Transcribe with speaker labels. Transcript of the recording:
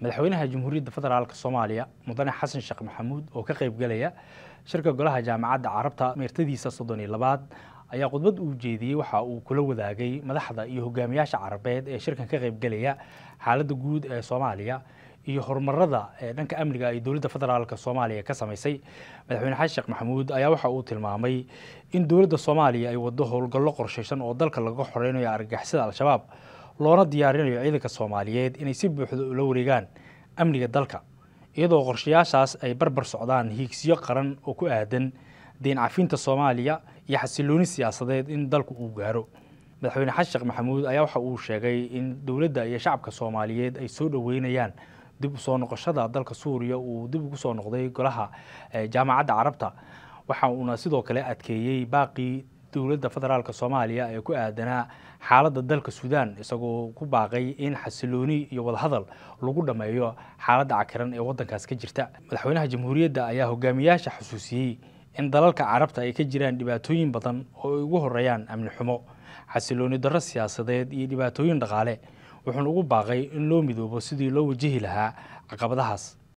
Speaker 1: madaxweynaha jamhuuriyadda federaalk soomaaliya mudane xasan sheekh maxamuud oo ka qaybgalaya shirka golaha jaamacadda carabta meertadiisa soddon iyo labaad ayaa khudbad uu jeediyey waxa uu kula wadaagay madaxda iyo hogaamiyaasha carabeed ee shirkan ka qaybgalaya xaaladda guud ee soomaaliya iyo horumarada ee dhanka amniga ay dowladda federaalk soomaaliya ka samaysay madaxweyne xasan sheekh maxamuud ayaa waxa uu tilmaamay in dowladda soomaaliya ay waddo howlgallo qorshaysan oo dalka laga xoreynayo argagixisada al-shabaab loona diyaarinayo ciidanka soomaaliyeed inay si buuxda ula wareegaan amniga dalka iyadoo qorshayaashaas ay barbar socdaan hiigsiyo qaran oo ku aadan deen cafinta soomaaliya iyo xasilooni siyaasadeed in dalku uu gaaro madaxweyne xashekh maxamuud ayaa waxa uu sheegay in dowladda iyo shacabka soomaaliyeed ay soo dhoweynayaan dib usoo noqoshada dalka suuriya uu dib ugu soo noqday golaha eh, jaamacadda carabta waxa uuna sidoo kale adkeeyey baaqii dowladda federaalk soomaaliya ee ku aadanaa xaaladda dalka suudaan isagoo ku baaqay in xasilooni iyo wadahadal lagu dhammeeyo xaaladda cakiran ee waddankaas ka jirta madaxweynaha jamhuuriyadda ayaa hogaamiyaasha xusuusiyey in dalalka carabta ay ka jiraan dhibaatooyin badan oo ay ugu horeeyaan amni xumo xasilooni darro siyaasadeed iyo dhibaatooyin dhaqaale wuxuuna ugu baaqay in loo midoobo sidii loo wajahi lahaa caqabadahaas